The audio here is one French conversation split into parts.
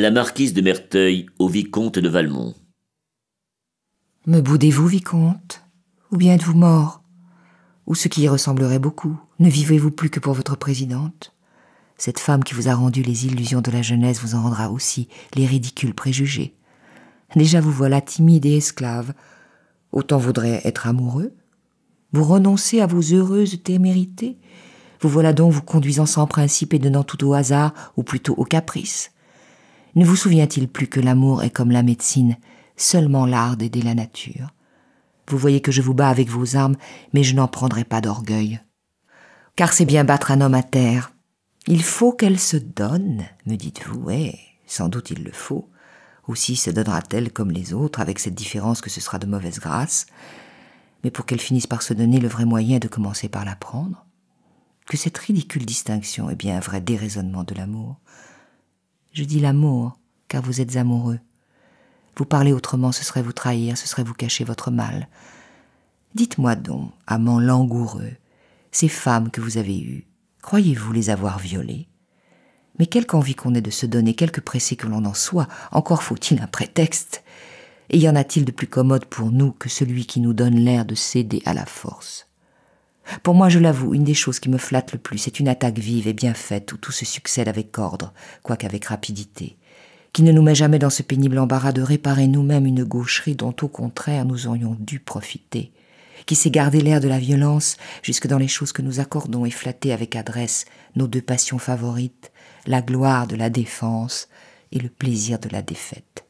La marquise de Merteuil au vicomte de Valmont. Me boudez-vous, vicomte Ou bien êtes-vous mort Ou ce qui y ressemblerait beaucoup Ne vivez-vous plus que pour votre présidente Cette femme qui vous a rendu les illusions de la jeunesse vous en rendra aussi les ridicules préjugés. Déjà vous voilà timide et esclave. Autant voudrait être amoureux. Vous renoncez à vos heureuses témérités. Vous voilà donc vous conduisant sans principe et donnant tout au hasard, ou plutôt au caprice. Ne vous souvient-il plus que l'amour est comme la médecine, seulement l'art d'aider la nature Vous voyez que je vous bats avec vos armes, mais je n'en prendrai pas d'orgueil. Car c'est bien battre un homme à terre. Il faut qu'elle se donne, me dites-vous, et sans doute il le faut. Aussi se donnera-t-elle comme les autres, avec cette différence que ce sera de mauvaise grâce. Mais pour qu'elle finisse par se donner le vrai moyen de commencer par la prendre. Que cette ridicule distinction est bien un vrai déraisonnement de l'amour. Je dis l'amour, car vous êtes amoureux. Vous parlez autrement, ce serait vous trahir, ce serait vous cacher votre mal. Dites-moi donc, amant langoureux, ces femmes que vous avez eues, croyez-vous les avoir violées Mais quelque envie qu'on ait de se donner, quelque pressé que l'on en soit, encore faut-il un prétexte Et y en a-t-il de plus commode pour nous que celui qui nous donne l'air de céder à la force pour moi, je l'avoue, une des choses qui me flatte le plus, c'est une attaque vive et bien faite où tout se succède avec ordre, quoique avec rapidité, qui ne nous met jamais dans ce pénible embarras de réparer nous-mêmes une gaucherie dont au contraire nous aurions dû profiter, qui sait garder l'air de la violence jusque dans les choses que nous accordons et flatter avec adresse nos deux passions favorites, la gloire de la défense et le plaisir de la défaite.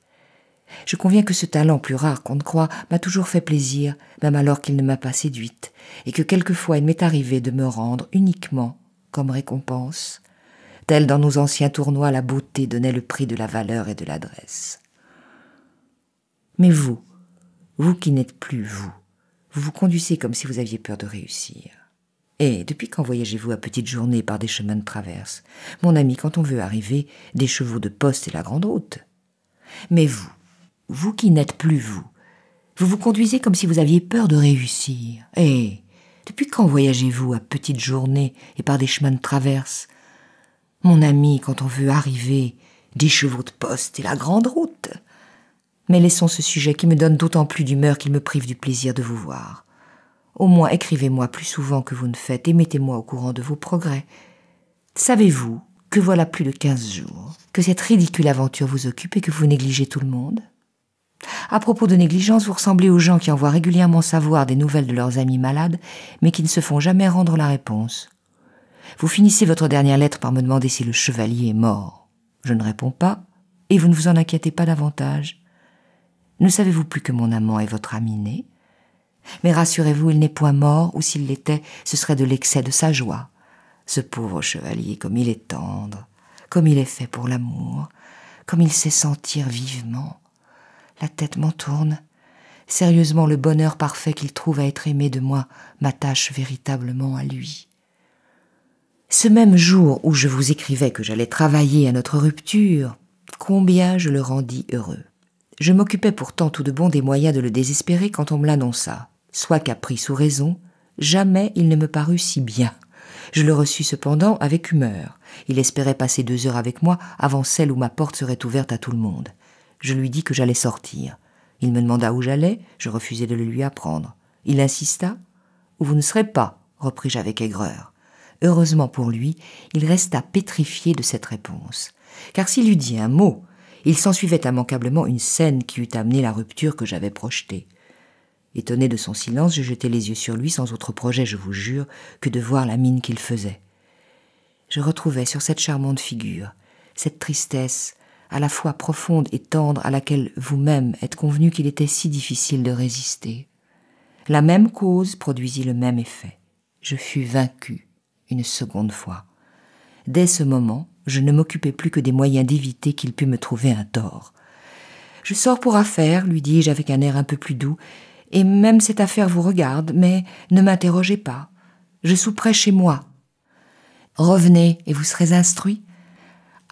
Je conviens que ce talent plus rare qu'on ne croit m'a toujours fait plaisir, même alors qu'il ne m'a pas séduite, et que quelquefois il m'est arrivé de me rendre uniquement comme récompense, telle dans nos anciens tournois la beauté donnait le prix de la valeur et de l'adresse. Mais vous, vous qui n'êtes plus vous, vous vous conduisez comme si vous aviez peur de réussir. Et depuis quand voyagez-vous à petites journées par des chemins de traverse Mon ami, quand on veut arriver, des chevaux de poste et la grande route. Mais vous, vous qui n'êtes plus vous. Vous vous conduisez comme si vous aviez peur de réussir. Eh, depuis quand voyagez-vous à petites journées et par des chemins de traverse Mon ami, quand on veut arriver, des chevaux de poste et la grande route. Mais laissons ce sujet qui me donne d'autant plus d'humeur qu'il me prive du plaisir de vous voir. Au moins écrivez-moi plus souvent que vous ne faites et mettez-moi au courant de vos progrès. Savez-vous que voilà plus de quinze jours que cette ridicule aventure vous occupe et que vous négligez tout le monde à propos de négligence, vous ressemblez aux gens qui envoient régulièrement savoir des nouvelles de leurs amis malades, mais qui ne se font jamais rendre la réponse. Vous finissez votre dernière lettre par me demander si le chevalier est mort. Je ne réponds pas, et vous ne vous en inquiétez pas davantage. Ne savez-vous plus que mon amant est votre ami né Mais rassurez-vous, il n'est point mort, ou s'il l'était, ce serait de l'excès de sa joie. Ce pauvre chevalier, comme il est tendre, comme il est fait pour l'amour, comme il sait sentir vivement la tête m'en tourne. Sérieusement, le bonheur parfait qu'il trouve à être aimé de moi m'attache véritablement à lui. Ce même jour où je vous écrivais que j'allais travailler à notre rupture, combien je le rendis heureux. Je m'occupais pourtant tout de bon des moyens de le désespérer quand on me l'annonça. Soit caprice ou raison, jamais il ne me parut si bien. Je le reçus cependant avec humeur. Il espérait passer deux heures avec moi avant celle où ma porte serait ouverte à tout le monde. Je lui dis que j'allais sortir. Il me demanda où j'allais, je refusai de le lui apprendre. Il insista. vous ne serez pas, repris-je avec aigreur. Heureusement pour lui, il resta pétrifié de cette réponse. Car s'il eût dit un mot, il s'ensuivait immanquablement une scène qui eût amené la rupture que j'avais projetée. Étonné de son silence, je jetai les yeux sur lui sans autre projet, je vous jure, que de voir la mine qu'il faisait. Je retrouvais sur cette charmante figure, cette tristesse, à la fois profonde et tendre à laquelle vous-même êtes convenu qu'il était si difficile de résister. La même cause produisit le même effet. Je fus vaincu une seconde fois. Dès ce moment, je ne m'occupais plus que des moyens d'éviter qu'il pût me trouver un tort. Je sors pour affaire, lui dis-je avec un air un peu plus doux, et même cette affaire vous regarde, mais ne m'interrogez pas. Je souperai chez moi. Revenez et vous serez instruit.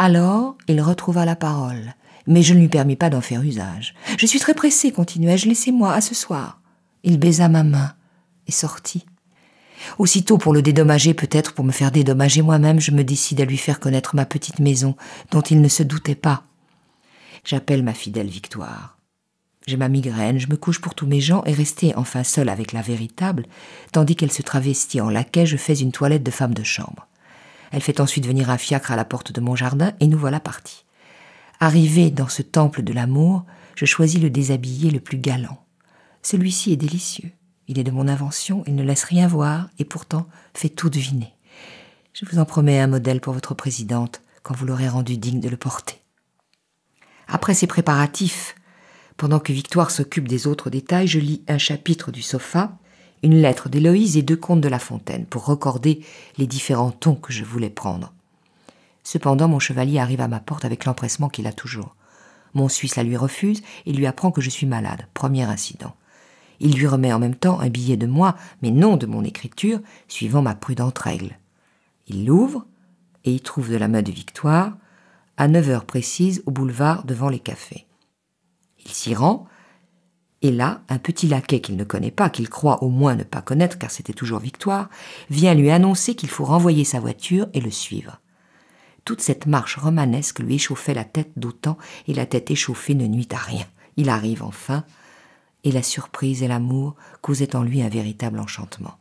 Alors il retrouva la parole, mais je ne lui permis pas d'en faire usage. Je suis très pressée, continuai-je, laissez-moi, à ce soir. Il baisa ma main et sortit. Aussitôt pour le dédommager, peut-être pour me faire dédommager moi-même, je me décide à lui faire connaître ma petite maison, dont il ne se doutait pas. J'appelle ma fidèle Victoire. J'ai ma migraine, je me couche pour tous mes gens et rester enfin seule avec la véritable, tandis qu'elle se travestit en laquais, je fais une toilette de femme de chambre. Elle fait ensuite venir un fiacre à la porte de mon jardin et nous voilà partis. Arrivé dans ce temple de l'amour, je choisis le déshabillé le plus galant. Celui-ci est délicieux. Il est de mon invention, il ne laisse rien voir et pourtant fait tout deviner. Je vous en promets un modèle pour votre présidente quand vous l'aurez rendu digne de le porter. Après ces préparatifs, pendant que Victoire s'occupe des autres détails, je lis un chapitre du sofa une lettre d'Héloïse et deux contes de La Fontaine pour recorder les différents tons que je voulais prendre. Cependant, mon chevalier arrive à ma porte avec l'empressement qu'il a toujours. Mon Suisse la lui refuse et lui apprend que je suis malade. Premier incident. Il lui remet en même temps un billet de moi, mais non de mon écriture, suivant ma prudente règle. Il l'ouvre et y trouve de la main de Victoire, à 9 heures précises au boulevard devant les cafés. Il s'y rend et là, un petit laquais qu'il ne connaît pas, qu'il croit au moins ne pas connaître car c'était toujours Victoire, vient lui annoncer qu'il faut renvoyer sa voiture et le suivre. Toute cette marche romanesque lui échauffait la tête d'autant et la tête échauffée ne nuit à rien. Il arrive enfin, et la surprise et l'amour causaient en lui un véritable enchantement.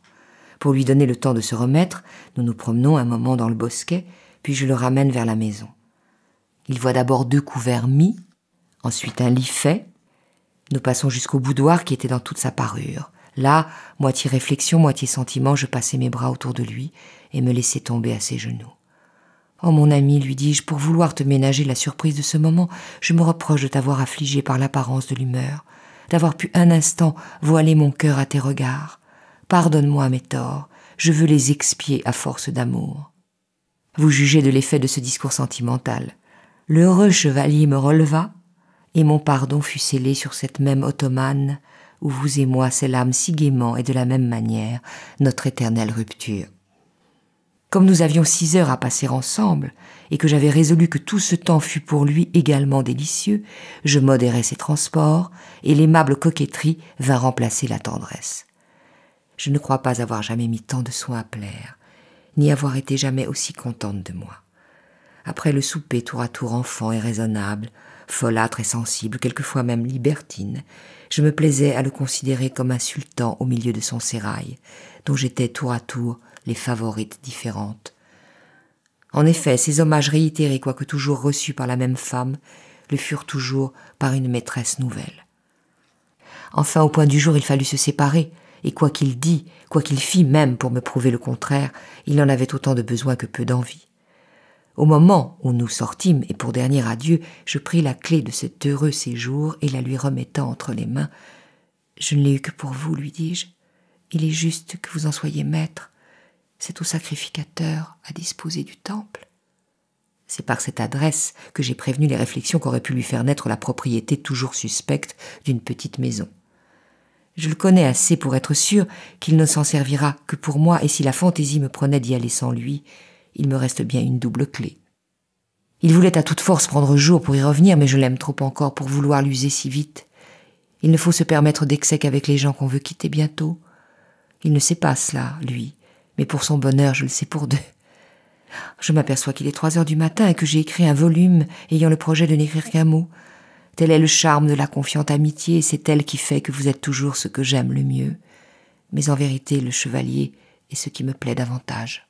Pour lui donner le temps de se remettre, nous nous promenons un moment dans le bosquet, puis je le ramène vers la maison. Il voit d'abord deux couverts mis, ensuite un lit fait, nous passons jusqu'au boudoir qui était dans toute sa parure. Là, moitié réflexion, moitié sentiment, je passais mes bras autour de lui et me laissais tomber à ses genoux. Oh mon ami, lui dis-je, pour vouloir te ménager la surprise de ce moment, je me reproche de t'avoir affligé par l'apparence de l'humeur, d'avoir pu un instant voiler mon cœur à tes regards. Pardonne-moi mes torts, je veux les expier à force d'amour. Vous jugez de l'effet de ce discours sentimental. L'heureux chevalier me releva, et mon pardon fut scellé sur cette même ottomane où vous et moi scellâmes si gaiement et de la même manière notre éternelle rupture. Comme nous avions six heures à passer ensemble, et que j'avais résolu que tout ce temps fût pour lui également délicieux, je modérais ses transports, et l'aimable coquetterie vint remplacer la tendresse. Je ne crois pas avoir jamais mis tant de soin à plaire, ni avoir été jamais aussi contente de moi. Après le souper tour à tour enfant et raisonnable, folâtre et sensible, quelquefois même libertine, je me plaisais à le considérer comme un sultan au milieu de son sérail, dont j'étais tour à tour les favorites différentes. En effet, ces hommages réitérés, quoique toujours reçus par la même femme, le furent toujours par une maîtresse nouvelle. Enfin, au point du jour, il fallut se séparer, et quoi qu'il dit, quoi qu'il fît même pour me prouver le contraire, il en avait autant de besoin que peu d'envie. Au moment où nous sortîmes, et pour dernier adieu, je pris la clé de cet heureux séjour et la lui remettant entre les mains. Je ne l'ai eu que pour vous, lui dis-je. Il est juste que vous en soyez maître. C'est au sacrificateur à disposer du temple. C'est par cette adresse que j'ai prévenu les réflexions qu'aurait pu lui faire naître la propriété toujours suspecte d'une petite maison. Je le connais assez pour être sûr qu'il ne s'en servira que pour moi, et si la fantaisie me prenait d'y aller sans lui, il me reste bien une double clé. Il voulait à toute force prendre jour pour y revenir, mais je l'aime trop encore pour vouloir l'user si vite. Il ne faut se permettre d'excès qu'avec les gens qu'on veut quitter bientôt. Il ne sait pas cela, lui, mais pour son bonheur, je le sais pour deux. Je m'aperçois qu'il est trois heures du matin et que j'ai écrit un volume ayant le projet de n'écrire qu'un mot. Tel est le charme de la confiante amitié, et c'est elle qui fait que vous êtes toujours ce que j'aime le mieux. Mais en vérité, le chevalier est ce qui me plaît davantage.